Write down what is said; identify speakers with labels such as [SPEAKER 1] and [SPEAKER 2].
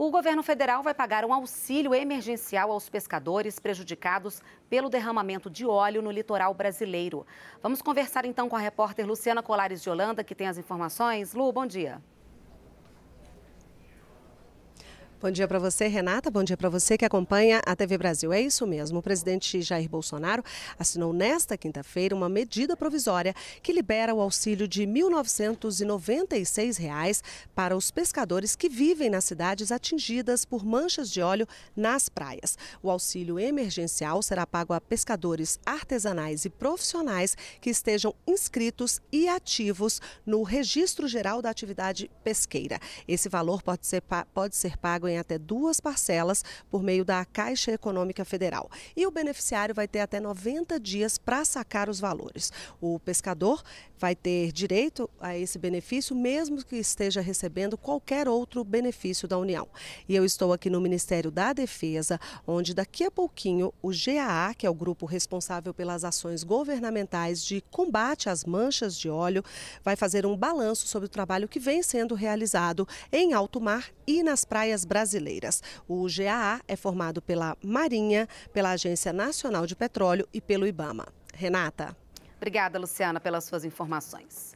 [SPEAKER 1] O governo federal vai pagar um auxílio emergencial aos pescadores prejudicados pelo derramamento de óleo no litoral brasileiro. Vamos conversar então com a repórter Luciana Colares de Holanda, que tem as informações. Lu, bom dia.
[SPEAKER 2] Bom dia para você, Renata. Bom dia para você que acompanha a TV Brasil. É isso mesmo. O presidente Jair Bolsonaro assinou nesta quinta-feira uma medida provisória que libera o auxílio de R$ 1.996 reais para os pescadores que vivem nas cidades atingidas por manchas de óleo nas praias. O auxílio emergencial será pago a pescadores artesanais e profissionais que estejam inscritos e ativos no Registro Geral da Atividade Pesqueira. Esse valor pode ser, pode ser pago em até duas parcelas por meio da Caixa Econômica Federal. E o beneficiário vai ter até 90 dias para sacar os valores. O pescador vai ter direito a esse benefício, mesmo que esteja recebendo qualquer outro benefício da União. E eu estou aqui no Ministério da Defesa, onde daqui a pouquinho o GAA, que é o grupo responsável pelas ações governamentais de combate às manchas de óleo, vai fazer um balanço sobre o trabalho que vem sendo realizado em alto mar e nas praias brasileiras brasileiras. O GAA é formado pela Marinha, pela Agência Nacional de Petróleo e pelo IBAMA. Renata. Obrigada,
[SPEAKER 1] Luciana, pelas suas informações.